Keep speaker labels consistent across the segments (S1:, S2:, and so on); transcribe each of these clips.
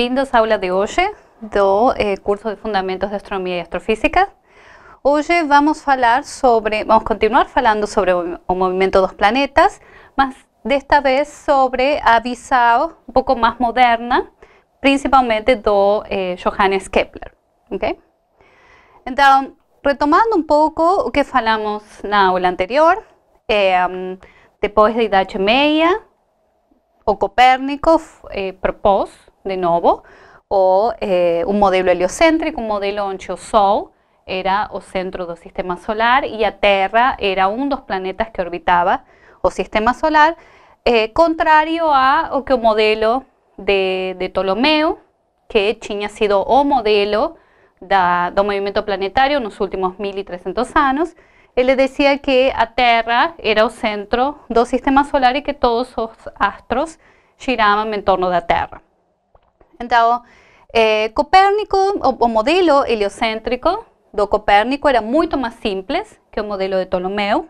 S1: Bienvenidos a aula de hoy do eh, curso de Fundamentos de Astronomía y Astrofísica. Hoy vamos hablar sobre, vamos continuar hablando sobre el movimiento de dos planetas, de esta vez sobre a un poco más moderna, principalmente do eh, Johannes Kepler, Entonces, retomando un poco lo que en la aula anterior, eh, um, después de la Idade Meia, o Copérnico eh, propôs de novo, o eh, un modelo heliocéntrico, un modelo que Sol era o centro del sistema solar y a Terra era un dos planetas que orbitaba o sistema solar, eh, Contrario a o que o modelo de, de que que ha sido o modelo da, movimiento planetario en los últimos 1.300 años, ele decía que a Terra era o centro do sistema solar y que todos los astros giraban en torno la Terra. Então, é, Copérnico, o, o modelo heliocêntrico do Copérnico era muito mais simples que o modelo de Ptolomeu,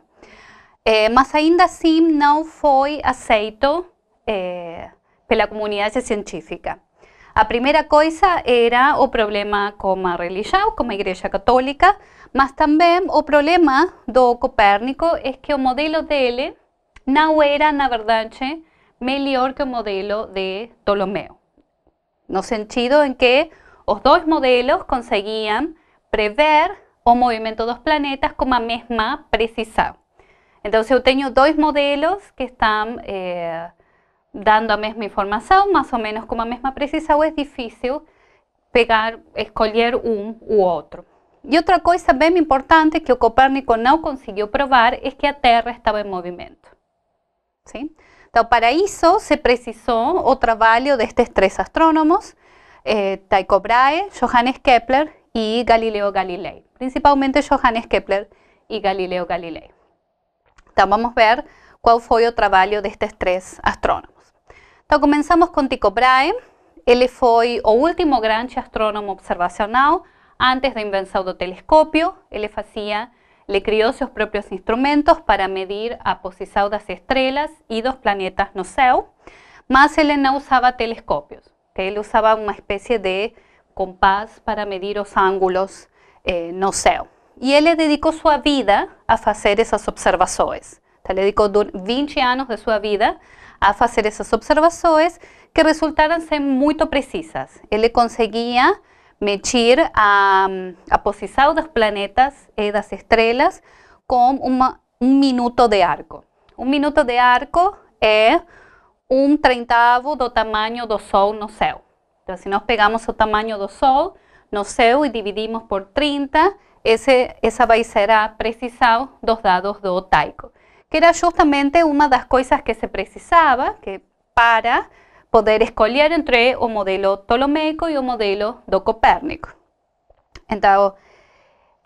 S1: é, mas ainda assim não foi aceito é, pela comunidade científica. A primeira coisa era o problema com a religião, com a Igreja Católica, mas também o problema do Copérnico é que o modelo dele não era, na verdade, melhor que o modelo de Ptolomeu. no sentido en que los dos modelos conseguían prever movimiento de dos planetas con la misma precisión. Entonces, yo tengo dos modelos que están eh, dando la misma información, más o menos con la misma O es difícil pegar, escolher un u otro y otra cosa bien importante que Copérnico no consiguió probar es que la Tierra estaba en movimiento. Sí para se precisó o trabajo de estos tres astrónomos, eh, Tycho Brahe, Johannes Kepler y Galileo Galilei, principalmente Johannes Kepler y Galileo Galilei. Vamos vamos ver cuál fue el trabajo de estos tres astrónomos. Comenzamos con Tycho Brahe. él fue o último gran astrónomo observacional antes de inventar el telescopio. Él hacía... Le crió sus propios instrumentos para medir a estrellas estrellas y dos planetas no más mas él usaba telescopios telescopios, él usaba una especie de compás para medir los ángulos eh, no Y él le dedicó su vida a hacer esas observaciones, le dedicó 20 años de su vida a hacer esas observaciones que resultaron ser muy precisas. Él le conseguía... medir a, a posição dos planetas e das estrelas com uma, um minuto de arco. Um minuto de arco é um trentavo do tamanho do Sol no céu. Então, se nós pegamos o tamanho do Sol no céu e dividimos por 30, esse, essa vai ser a precisão dos dados do Taiko que era justamente uma das coisas que se precisava que para poder escolher entre o modelo ptolomeico y o modelo do Copérnico.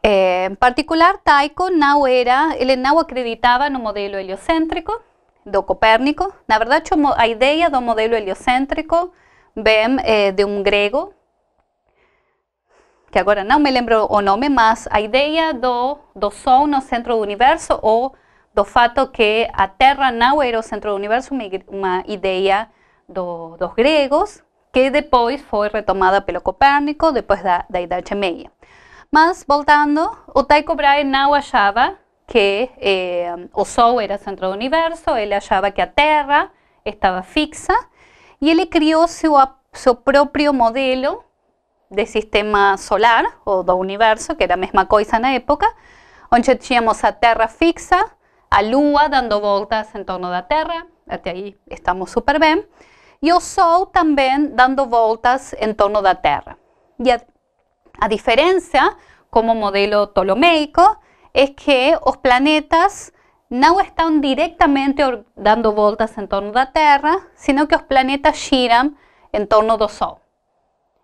S1: Eh, en particular, Tycho no era, ele acreditaba en no modelo heliocéntrico do Copérnico. Na verdade, a de un modelo heliocéntrico ven eh, de un grego, que agora no me lembro o nombre, más. a idea do, do Sol no centro do universo o do fato que a Terra no era o centro do universo, una idea dos griegos que después fue retomada pelo Copérnico después de la Idade Más Mas, voltando, o Tycho Brahe que eh, Sol era centro del universo, él hallaba que a Terra estaba fixa y él creó su propio modelo de sistema solar o do universo, que era la misma cosa en la época, donde teníamos a Terra fixa, a Lua dando vueltas en torno la Terra, hasta ahí estamos súper bien e o Sol também dando voltas em torno da Terra. E a, a diferença, como modelo ptolomeico, é que os planetas não estão diretamente dando voltas em torno da Terra, sino que os planetas giram em torno do Sol.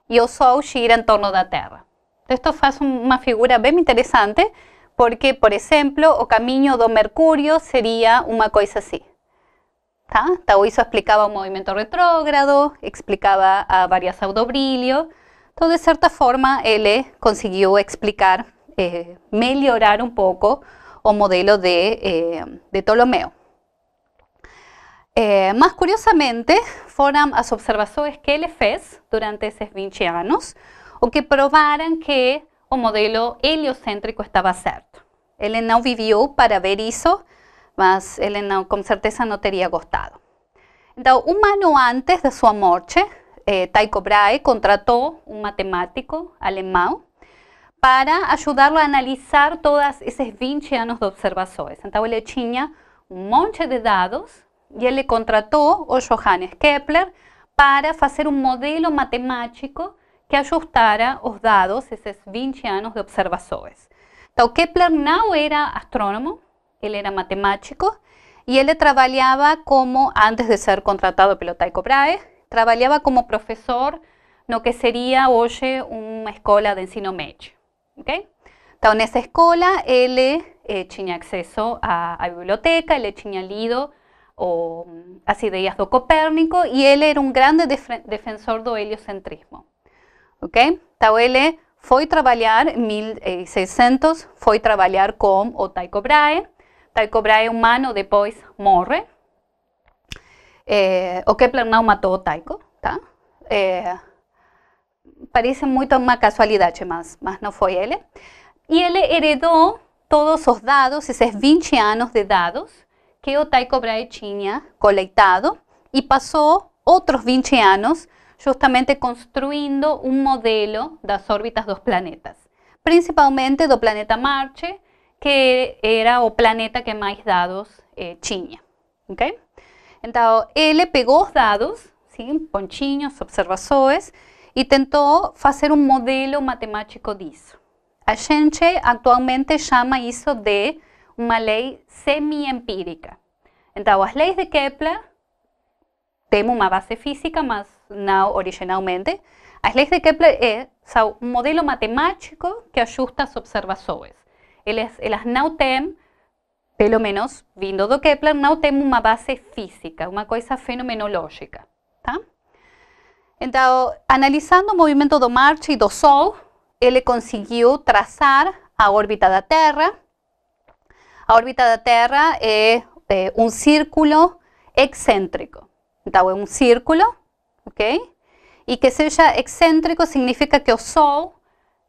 S1: E o Sol gira em torno da Terra. Então, Isto faz uma figura bem interessante, porque, por exemplo, o caminho do Mercúrio seria uma coisa assim. ¿tá? explicaba un movimiento retrógrado, explicaba a varias audobrilio. Entonces, de cierta forma, él eh, consiguió explicar, eh, mejorar un poco o modelo de, eh, Ptolomeo. más curiosamente, fueron las observaciones que él fez durante esos 20 años o que probaran que el modelo heliocéntrico estaba cierto Él no vivió para ver eso mas ele não, com certeza não teria gostado. Então, um ano antes da sua morte, eh, Tycho Brahe contratou um matemático alemão para ajudá-lo a analisar todos esses 20 anos de observações. Então, ele tinha um monte de dados e ele contratou o Johannes Kepler para fazer um modelo matemático que ajustara os dados, esses 20 anos de observações. Então, Kepler não era astrônomo, él era matemático y él trabajaba como, antes de ser contratado por Tycho Brahe, trabajaba como profesor lo que sería hoy una escuela de ensino medio. ¿okay? Entonces, en esa escuela él eh, tenía acceso a, la biblioteca, él tenía lido o mm, ideas de Copérnico y él era un grande defensor del heliocentrismo. ¿okay? Entonces, él trabajar en 1600, eh, fue a trabajar con Tycho Brahe, tal cobrae humano depois morre. Eh, o Kepler não matou o Taiko, tá? Eh, parece muito uma casualidade, mas, mas não foi ele. E ele heredou todos os dados, esses 20 anos de dados que o Taiko Brahe tinha coletado e passou outros 20 anos justamente construindo um modelo das órbitas dos planetas, principalmente do planeta Marte, que era o planeta que mais dados eh, tiña. Okay? Então, ele pegou os dados, sim, pontinhos, observações, e tentou fazer um modelo matemático disso. A gente atualmente chama isso de uma lei semi-empírica. Então, as leis de Kepler têm uma base física, mas não originalmente. As leis de Kepler é, são um modelo matemático que ajusta as observações elas não têm, pelo menos vindo do Kepler, não têm uma base física, uma coisa fenomenológica, tá? Então, analisando o movimento do Marte e do Sol, ele conseguiu traçar a órbita da Terra. A órbita da Terra é, é eh, um círculo excêntrico. Então, é um círculo, ok? E que seja excêntrico significa que o Sol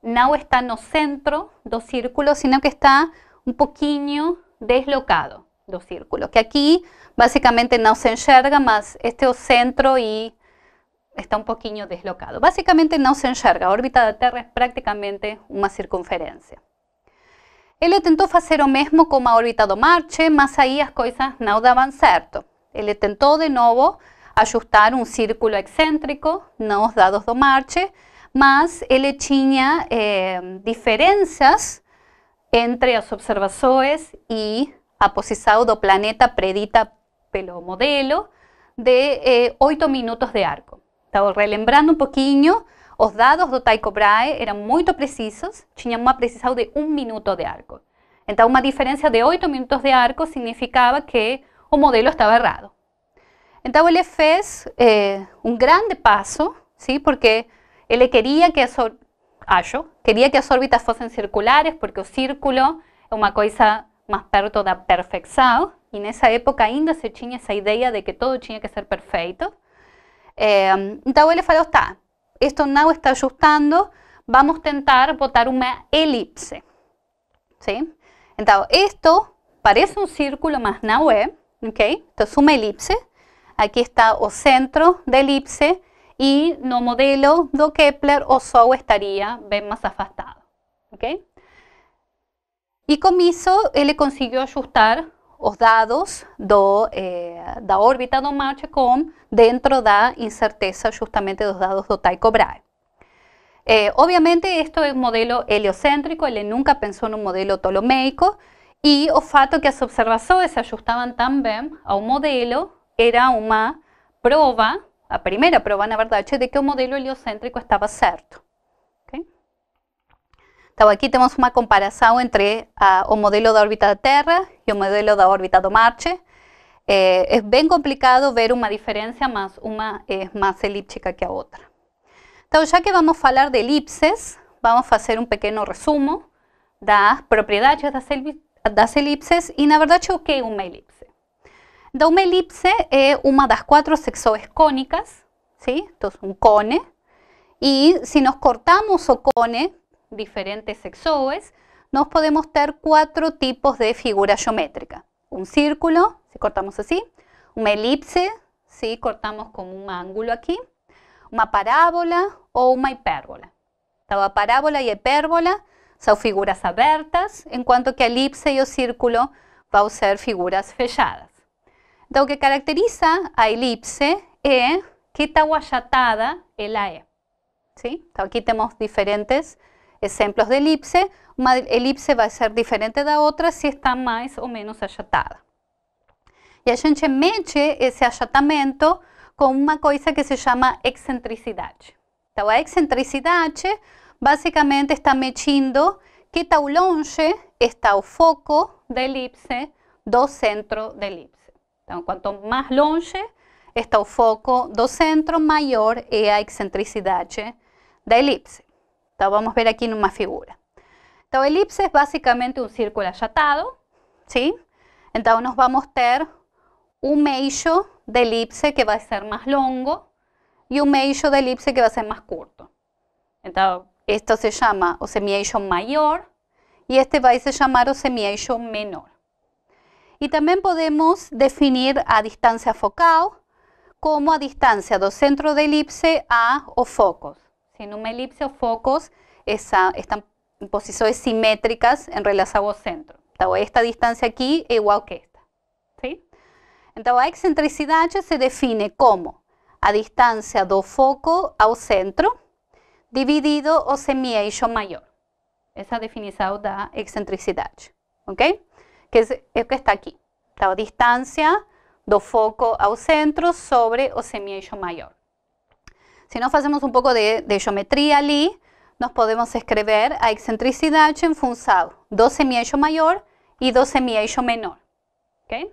S1: no está no centro dos círculos, sino que está un poquito deslocado dos círculos. que aquí básicamente no se enxerga, más este es o centro y está un poquito deslocado. Básicamente no se enxerga, la órbita la Terra es prácticamente una circunferencia. Él intentó hacer lo mismo como a órbita de Marte, más ahí cosas cosas no daban Él Él intentó de nuevo ajustar un círculo excéntrico no os dados de marche, más él tenía em, diferencias entre as observações y a do planeta predita pelo modelo de 8 eh, minutos de arco. relembrando un poquito los dados de Tycho Brahe eran muito precisos, tinham uma precisão de 1 minuto de arco. Entonces, una diferencia de 8 minutos de arco significaba que o modelo estaba errado. Entonces él fez eh, un gran grande paso, porque él quería que, las ah, quería que las órbitas fuesen circulares porque el círculo es una coisa más perto da y en esa época ainda se tenía esa idea de que todo tenía que ser perfecto Eh, em, él ele falou, esto esto está ajustando, vamos a tentar botar una elipse. Entonces, esto parece un círculo, más no ¿ok? Esto es una elipse. Aquí está el centro de elipse y no modelo de Kepler, o Sol estaría bien más afastado, y con eso él consiguió ajustar los dados de eh, la órbita de Marte con dentro la incerteza justamente los dados de Tycho Brahe. Eh, obviamente esto es un modelo heliocéntrico, él nunca pensó en un modelo ptolomeico y o fato que las observaciones se ajustaban tan a un modelo era una prueba a primeira prova, na verdade, de que o modelo heliocêntrico estava certo. Okay? Então, aqui temos uma comparação entre ah, o modelo da órbita da Terra e o modelo da órbita do Marte. É, é bem complicado ver uma diferença, mas uma é mais elíptica que a outra. Então, já que vamos falar de elipses, vamos fazer um pequeno resumo das propriedades das, elipses e, na verdade, o que é uma elipse. Una elipse es eh, una de las sexoes cónicas, ¿sí? Esto un cone. Y si nos cortamos o cone, diferentes sexoes, nos podemos tener cuatro tipos de figura geométrica. Un círculo, si cortamos así, una elipse, si cortamos con un ángulo aquí, una parábola o una hipérbola. La parábola y hipérbola son figuras abiertas, en cuanto que elipse y el círculo van a ser figuras fechadas. O que caracteriza a elipse é que está achatada el AE. ¿sí? Então, aquí diferentes ejemplos de elipse. Uma elipse vai ser diferente da outra se está mais ou menos achatada. E a gente mete esse achatamento com uma coisa que se llama excentricidade. Então, a excentricidade basicamente está mexendo que tão longe está o foco da elipse do centro da elipse. Cuanto más longe está el foco dos centro, mayor la excentricidad de la elipse. Vamos vamos ver aquí en una figura. Esta elipse es básicamente un círculo achatado, ¿sí? Entonces, nos vamos ter un medio de elipse que va a ser más longo y un medio de elipse que va a ser más corto. esto se llama o semi mayor y este va a ser o semi menor. Y también podemos definir a distancia focal como a distancia do centro de elipse a o focos. En una elipse, o focos están en posiciones simétricas en relación o centro. Entonces esta distancia aquí es igual que esta. ¿sí? Entonces, a excentricidad se define como a distancia do foco ao centro dividido o semi mayor. mayor. Esa da excentricidad, ok? que, es, lo que está aquí, la distancia do foco al centro sobre o semi mayor. Si nos hacemos un poco de, geometría geometria nos podemos escrever a excentricidad en função do semi mayor maior do menor. Okay?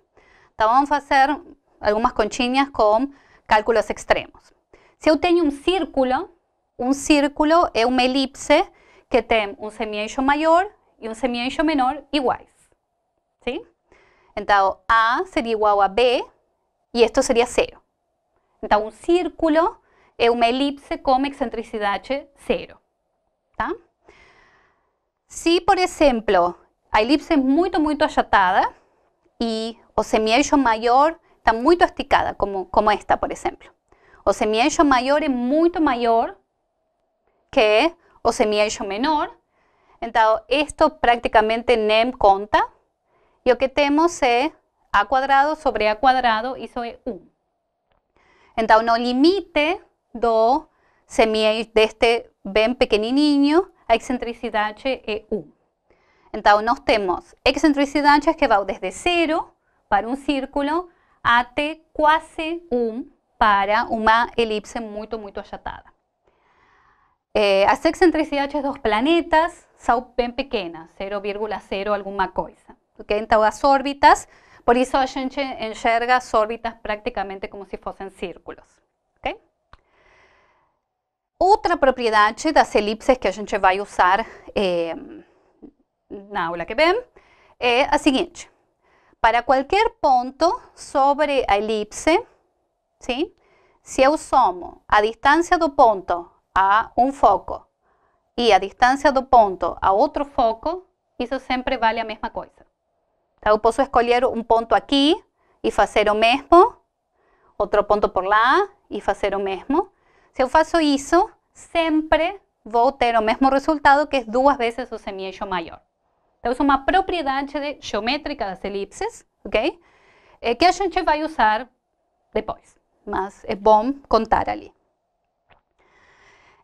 S1: Então, vamos fazer algumas conchinhas com cálculos extremos. Si yo tengo un círculo, un círculo es una elipse que tiene un semi mayor y un um menor iguales. ¿sí? Entonces, A sería igual a B y esto sería 0. Entonces, un círculo es una elipse con excentricidad 0. ¿tá? Si, por ejemplo, a elipse es muy, muy achatada y o semieixo mayor está muy esticada, como, como esta, por ejemplo. O semieixo mayor es muito mayor que o semieixo menor. Entonces, esto prácticamente nem conta, e que tenemos es a cuadrado sobre a y eso es 1. Entonces no limite do semi deste bem niño a excentricidad é 1. E então, tenemos temos H que va desde 0 para un círculo hasta casi 1 para una elipse muy, muy achatada. É, eh, las excentricidades dos planetas son bem pequeñas, 0,0 alguna cosa. que Então, as órbitas, por isso a gente enxerga as órbitas praticamente como se fossem círculos. Okay? Outra propriedade das elipses que a gente vai usar eh, na aula que vem é a seguinte. Para qualquer ponto sobre a elipse, sim? se eu somo a distância do ponto a um foco e a distância do ponto a outro foco, isso sempre vale a mesma coisa. Eu posso escolher un punto aquí y fazer o mesmo, Otro punto por lá e fazer o mesmo. Se eu faço isso, sempre vou ter o mesmo resultado, que es duas veces o semi-eixo maior. Então, una é uma de geométrica das elipses, ok? que a gente a usar después, mas es eh, bom contar ali.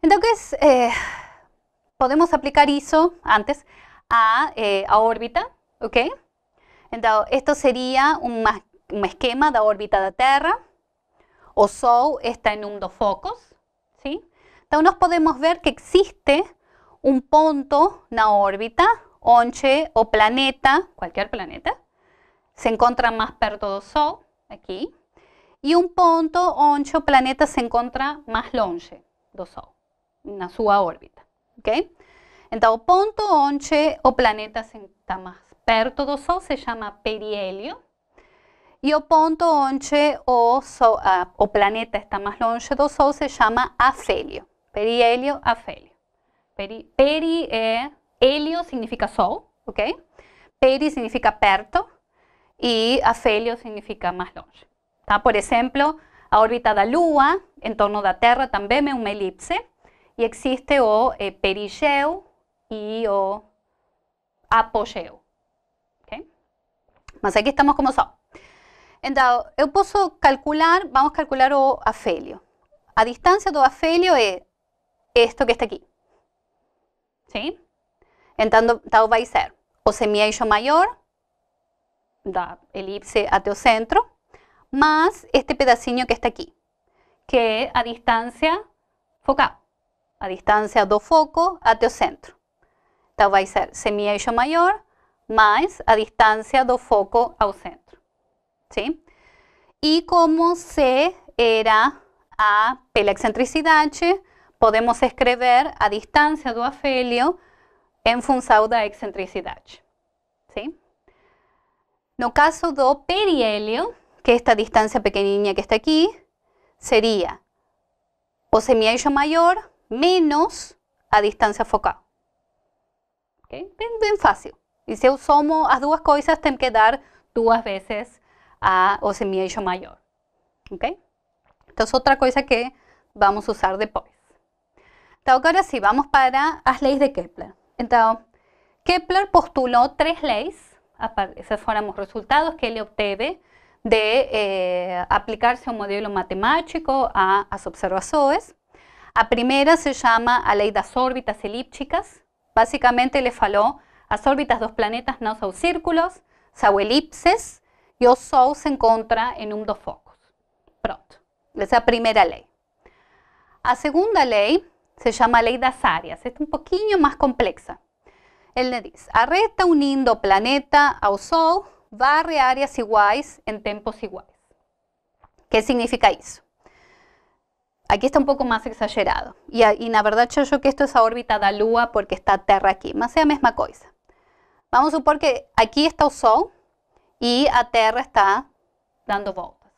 S1: Entonces, eh, podemos aplicar eso antes eh, a órbita, ok? Então, esto sería un esquema da órbita da Tierra. O Sol está en un dos focos. Entonces, podemos ver que existe un punto, na órbita onde o planeta, cualquier planeta, se encuentra más perto do Sol, aquí. Y un punto onde o planeta se encuentra más longe do Sol, en su órbita. Okay? Então, o ponto onde o planeta está mais perto do Sol se chama periélio. E o ponto onde o, sol, ah, o planeta está mais longe do Sol se chama afélio. Periélio, afélio. Peri, peri é, hélio significa Sol, ok? Peri significa perto e afélio significa mais longe. Tá? Por exemplo, a órbita da Lua em torno da Terra também é uma elipse e existe o eh, perigeu e o apogeu. más aquí estamos como son. Entonces, yo puedo calcular, vamos a calcular o afelio. A distancia do afelio es esto que está ¿Sí? Entonces, Entonces, va a ser o semi mayor da elipse até o centro, más este pedacinho que está aquí, que a distancia focal, a distancia do foco até o centro. va a ser semi mayor mayor más a distancia do foco ao centro, ¿Sí? Y como C era a, pela excentricidade, podemos escrever a distancia do afelio em função da excentricidade, En No caso do periélio, que esta distancia pequenininha que está aquí, sería o semieixo mayor menos a distancia focal. ¿Ok? Bien fácil. Y si usamos sumo las dos cosas que dar dos veces a, o semieixo mayor. Ok? Entonces otra cosa que vamos a usar después. Entonces ahora sí vamos para las leyes de Kepler. Entonces Kepler postuló tres leyes si fuéramos los resultados que él obtuvo de eh, aplicarse un un modelo matemático a las observaciones. La primera se llama ley ley das órbitas elípticas. Básicamente le falou las órbitas dos planetas no son círculos, son elipses y el Sol se encuentra en un dos focos. Pronto, Esa es la primera ley. La segunda ley se llama ley de las áreas, Es un poquito más compleja. complexa. le dice, la reta unindo planeta al Sol barre áreas iguales en tiempos iguales. ¿Qué significa eso? Aquí está un poco más exagerado. Y, en la verdad, yo, creo que esto es la órbita de la Lua porque está Terra aquí. Más sea misma cosa. Vamos a suponer que aquí está Sol y Tierra está dando vueltas.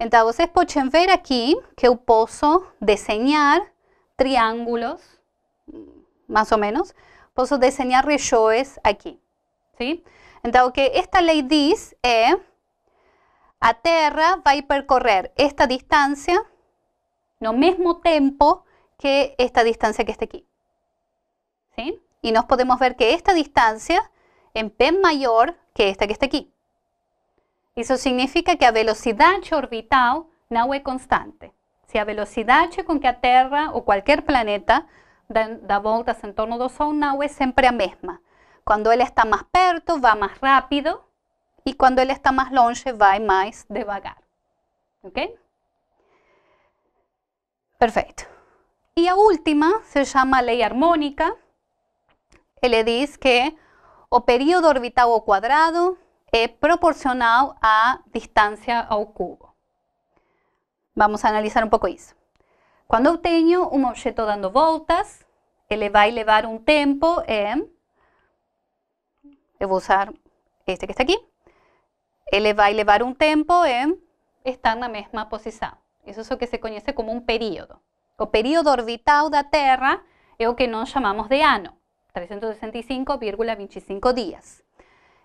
S1: Entonces, pueden ver aquí que yo puedo diseñar triángulos, más o menos, puedo diseñar Entonces, aquí? ¿sí? Entonces que esta Tierra va eh, a Terra a percorrer esta distancia no mismo tiempo que esta distancia que está aquí. ¿sí? y nos podemos ver que esta distancia en P mayor que esta que está aquí. Eso significa que a velocidad orbital no es constante. Si a velocidad con que a Terra o cualquier planeta da vueltas en torno dos Sol no es siempre la misma. Cuando él está más perto, va más rápido y cuando él está más longe, va más devagar. Ok? Perfecto. Y a última se llama Ley Armónica le dice que o período orbital o cuadrado es proporcional a distancia al cubo. Vamos a analizar un poco eso. Cuando obtengo un objeto dando vueltas, voltas, va a levar un tempo en, voy a usar este que está aquí. le va a elevar un tempo en estar la misma posición. Eso es lo que se conoce como un periodo. O período orbital la Tierra es lo que nos llamamos de ano. 365,25 dias.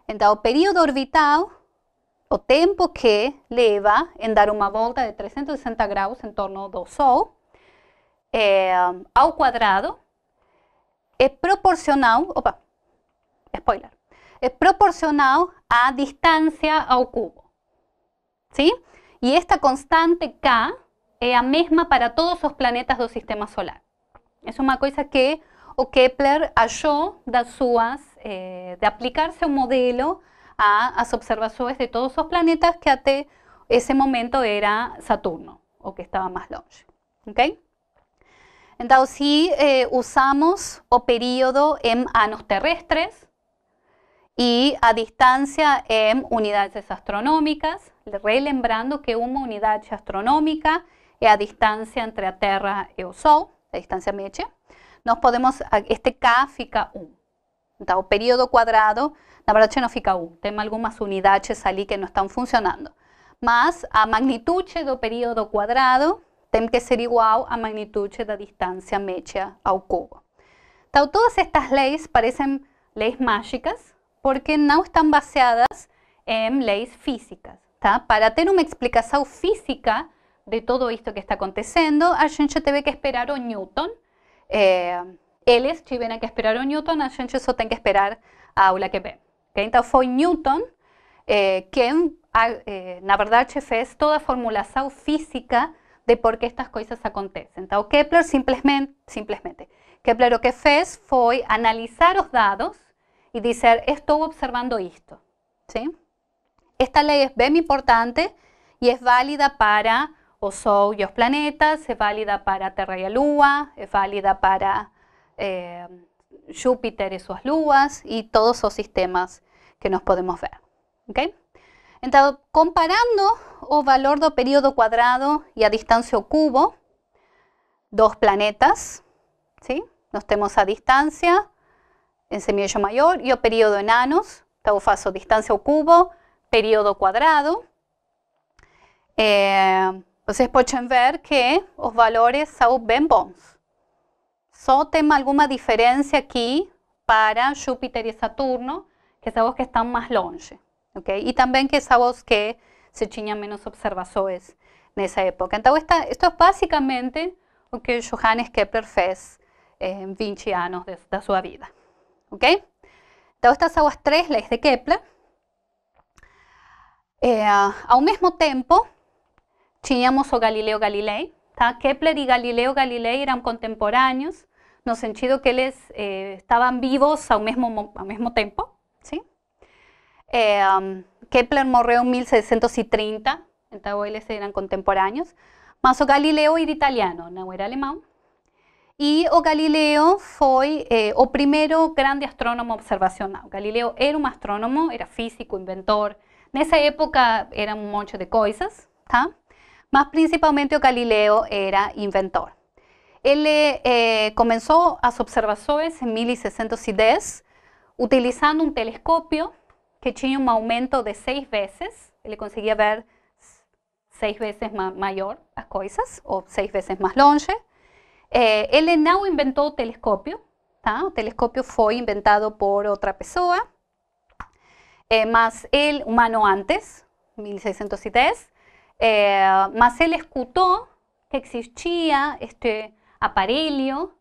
S1: Então, o período orbital, o tempo que leva em dar uma volta de 360 graus em torno do Sol é, ao quadrado, é proporcional, opa, spoiler, é proporcional à distância ao cubo. Sim? E esta constante K é a mesma para todos os planetas do sistema solar. É uma coisa que o Kepler halló das suas, eh, de aplicarse un modelo a las observaciones de todos los planetas que hasta ese momento era Saturno, o que estaba más longe. ¿Okay? Entonces, si eh, usamos o periodo en anos terrestres y a distancia en unidades astronómicas, relembrando que una unidad astronómica es a distancia entre la Tierra y el Sol, la distancia media, nos podemos, este K fica 1. El periodo cuadrado, la verdad que no fica 1. Tem algunas unidades allí que no están funcionando. Más a magnitud de periodo cuadrado tem que ser igual magnitud magnitud la distancia mecha al cubo. todas estas leyes parecen leyes mágicas, porque no están basadas en leyes físicas. Para tener una explicación física de todo esto que está aconteciendo, a te que esperar a Newton, eh, eles tiveram que esperar a Newton, a gente eso que esperar a aula que ve entonces fue Newton eh, en ah, eh, verdad verdade, fez toda formulación física de por qué estas cosas acontecen, entonces Kepler simplemente simplemente Kepler lo que fez fue analizar los dados y decir, estou observando esto ¿sí? Esta ley es bem importante y es válida para o Sol y los planetas, es válida para Tierra Terra y la Lua, es válida para eh, Júpiter y sus luas y todos los sistemas que nos podemos ver. ¿okay? comparando el valor do periodo cuadrado y a distancia o cubo, dos planetas, ¿sí? Nos tenemos a distancia en semieje mayor y o periodo en anos, entonces distancia cubo, periodo cuadrado eh... Vocês podem ver que os valores são bem bons. Só tem alguma diferença aqui para Júpiter e Saturno, que são os que estão mais longe, ok? E também que são os que se tinham menos observações nessa época. Então, esta, isto é basicamente o que Johannes Kepler fez em 20 anos de, da sua vida, ok? Então, estas são as três leis de Kepler. É, eh, ao mesmo tempo, teníamos o Galileo Galilei, tá? Kepler y Galileo Galilei eran contemporáneos, el sentido que les eh, estaban vivos al mismo tiempo. mismo tiempo, ¿sí? Eh, um, Kepler murió en 1630, entonces ellos eran contemporáneos, mas o Galileo era italiano, no era alemán. Y o Galileo fue eh, o primero grande astrónomo observacional. Galileo era un astrónomo, era físico, inventor. En esa época era un montón de cosas, ¿tá? Más principalmente Galileo era inventor. Él eh, comenzó las observaciones en 1610 utilizando un telescopio que tenía un aumento de seis veces. Él conseguía ver seis veces más mayor las cosas, o seis veces más longe. Eh, él no inventó telescopio. telescopio, telescopio tá? inventado por otra persona, eh, más él, humano antes, 1610, eh, mas él que existía este aparelho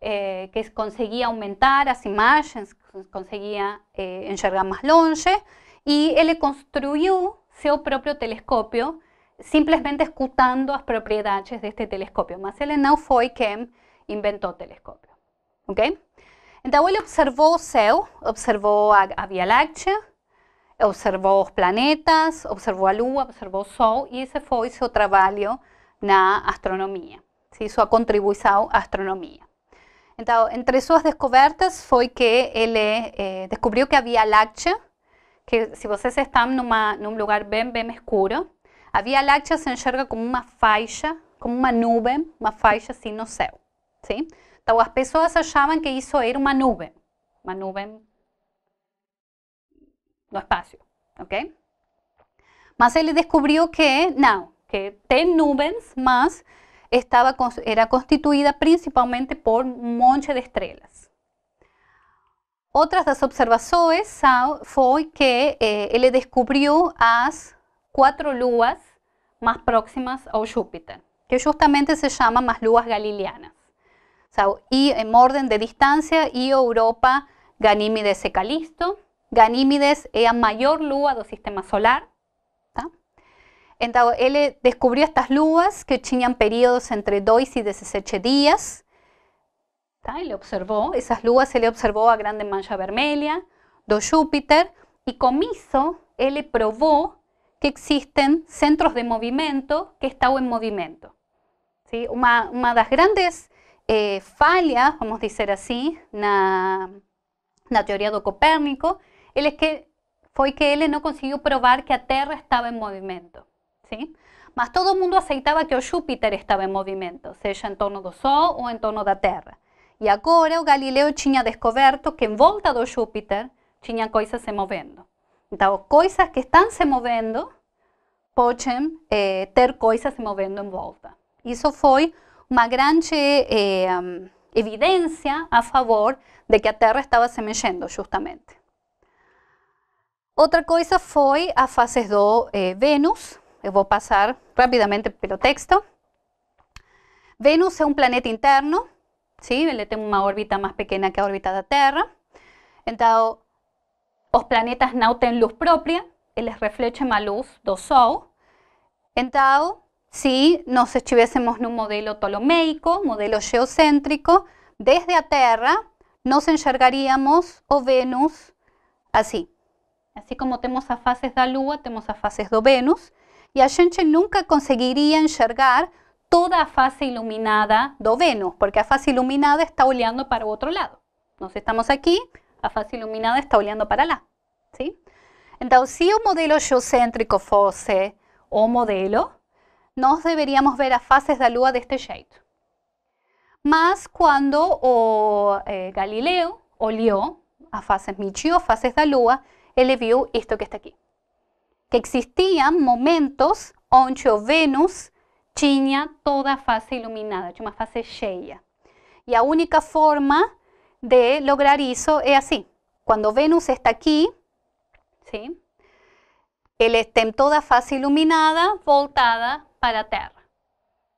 S1: eh, que conseguía aumentar las imágenes, conseguía eh, enxergar más longe, y él construyó su propio telescopio simplemente escutando las propiedades de este mas él no fue quien inventó el telescopio, ok? Então observó observó el observó a, a Láctea, observou os planetas, observou a Lua, observou o Sol e esse foi seu trabalho na astronomia, sim? sua contribuição à astronomia. Então, entre suas descobertas foi que ele eh, descobriu que havia Láctea, que se vocês estão numa, num lugar bem, bem escuro, a Via Láctea se enxerga como uma faixa, como uma nuvem, uma faixa assim no céu, sim? Então, as pessoas achavam que isso era uma nuvem, uma nuvem no espacio. ¿ok? él descubrió que now, que Ten nubes, más estaba, era constituida principalmente por un monte de estrellas Otras de las observaciones fue que eh, él descubrió las cuatro lúas luas más próximas a Júpiter, que justamente se llaman las luas galileanas. y en orden de distancia y Europa, Ganímedes y Calisto, Ganímides era mayor mayor lúa del sistema solar. entonces él eh, descubrió estas luas que tenían periodos entre 2 y 17 días Tá? observó esas esas luas le observó a grande mancha vermelha do Júpiter y con eso él probó que existen centros de movimiento que estaban en movimiento ¿sí? una las grandes eh, vamos vamos decir así, en la teoría de Copérnico ele que foi que ele não conseguiu provar que a Terra estava em movimento, sim? Mas todo mundo aceitava que o Júpiter estava em movimento, seja em torno do Sol ou em torno da Terra. E agora o Galileu tinha descoberto que em volta do Júpiter tinha coisas se movendo. Então, coisas que estão se movendo podem eh, ter coisas se movendo em volta. Isso foi uma grande eh, evidência a favor de que a Terra estava se mexendo, justamente. Otra cosa fue a fases 2 eh, Venus. voy voy a pasar rápidamente pelo texto. Venus es un planeta interno, sí. Le una una órbita más pequeña que la órbita de la Tierra. Entonces, los planetas no tienen luz propia, les reflejan más luz do Sol. si nos estuviésemos en un modelo ptolomeico, modelo geocéntrico, desde la Tierra nos enchargaríamos o Venus así. Assim como temos as fases da Lua, temos as fases do Vênus, e a gente nunca conseguiria enxergar toda a fase iluminada do Vênus, porque a fase iluminada está olhando para o outro lado. Nós estamos aqui, a fase iluminada está olhando para lá, sim? Então, se o modelo geocêntrico fosse o modelo, nós deveríamos ver as fases da Lua deste jeito. Mas quando o eh, Galileu olhou as fases Michio, fases da Lua, ele viu isto que está aqui Que existiam momentos onde o Vênus tinha toda a fase iluminada, tinha uma fase cheia. E a única forma de lograr isso é assim. Quando Vênus está aqui, sim ele tem toda a fase iluminada voltada para a Terra.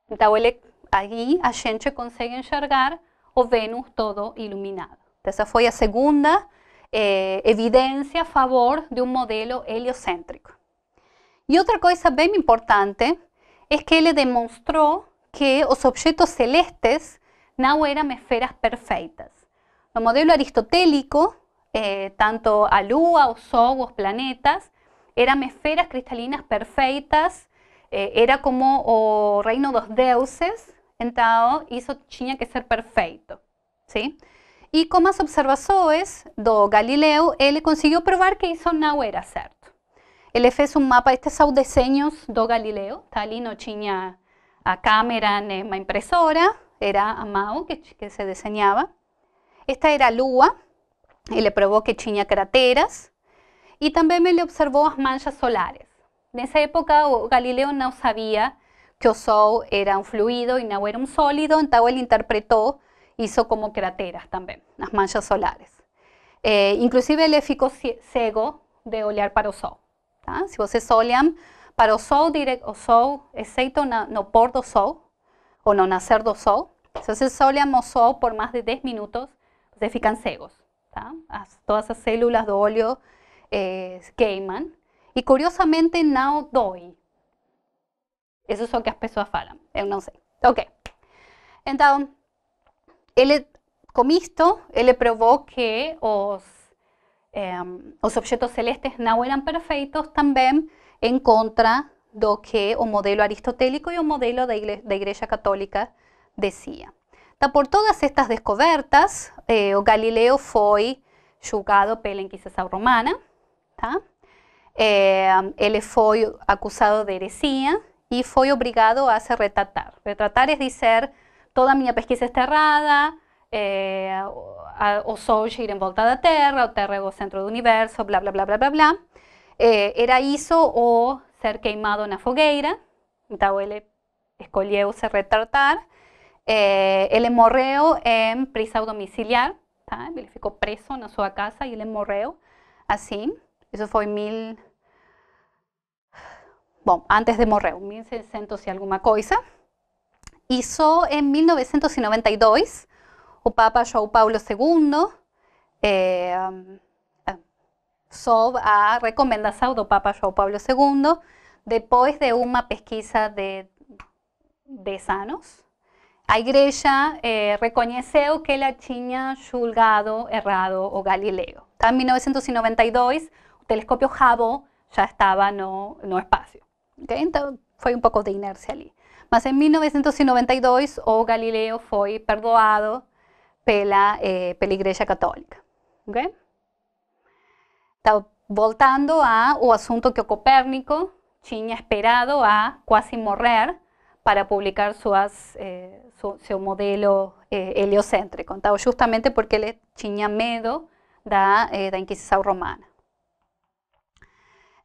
S1: Então, ele, aí a gente consegue enxergar o Vênus todo iluminado. Essa foi a segunda Eh, evidencia a favor de un modelo heliocéntrico. Y otra cosa bien importante es que él demostró que los objetos celestes no eran esferas perfectas. el modelo aristotélico, eh, tanto a lua, o sol, los planetas, eran esferas cristalinas perfectas eh, era como el oh, reino de los deuses, entonces eso tenía que ser perfecto, ¿sí? Y se observa SOES, do Galileo, él consiguió probar que eso no era Él él fez un mapa, estos son diseños do Galileo talino y no tenía a cámara ni impresora era a que, se diseñaba. Esta era Lua él le probó que tenía crateras y también le observó las manchas solares. En esa época, Galileo no sabía que el era un fluido y no era un sólido, entonces él interpretó hizo como cráteras también, las manchas solares. Eh, inclusive el éfico cego de olear para el sol. Tá? ustedes olham para el sol, directo, o sol, no por do sol, o no nacer do sol, si ustedes olham o sol por más de 10 minutos, ustedes fican cegos. todas las células de óleo eh, y curiosamente no doy, eso es lo que las personas falan, yo eh, no sé Ok. entonces él esto, él probó que los em, objetos celestes no eran perfectos, también en contra de lo que un modelo aristotélico y un modelo de la Iglesia Católica decía. por todas estas descobertas, eh, Galileo fue juzgado foi la pela Romana, em, él fue acusado de heresía y fue obligado a se retratar. Retratar es decir toda mi pesquisa está errada, eh, o Sol ir en volta da Terra, o Terra é o centro do universo, bla bla bla. bla bla bla. Eh, era hizo o ser queimado na fogueira. entonces él escolheu se retratar. él eh, ele morreu em prisão domiciliar, él Ele preso na sua casa y ele morreu assim. Isso foi mil... Bom, antes de morrer, 1600 y alguna coisa hizo en 1992 el Papa João Paulo II eh, eh, sob a recomendación del Papa João Paulo II después de una pesquisa de sanos, sanos, la eh, reconoció eh, que la tenía julgado errado o galileo. En 1992, el telescopio Hubble ya estaba no, no espacio. Okay? fue un poco de inercia allí. Mas em 1992 o Galileu foi perdoado pela, eh, pela Igreja Católica. Okay? Então, voltando ao assunto que o Copérnico tinha esperado a quase morrer para publicar suas, eh, su, seu modelo eh, heliocêntrico. Então, justamente porque ele tinha medo da, eh, da Inquisição Romana.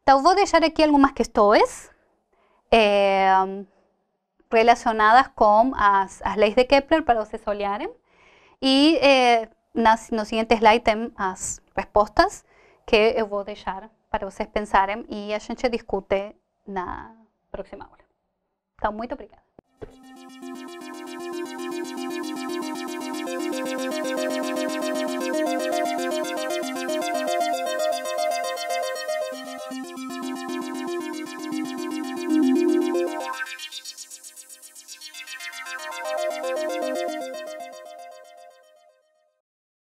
S1: Então, vou deixar aqui algumas questões. Eh, relacionadas con las leyes de Kepler para ustedes olharem. Y eh, nas, siguiente siguiente slide tenemos las respuestas que eh, voy a dejar para ustedes pensar y a gente discute la próxima hora. Muchas muy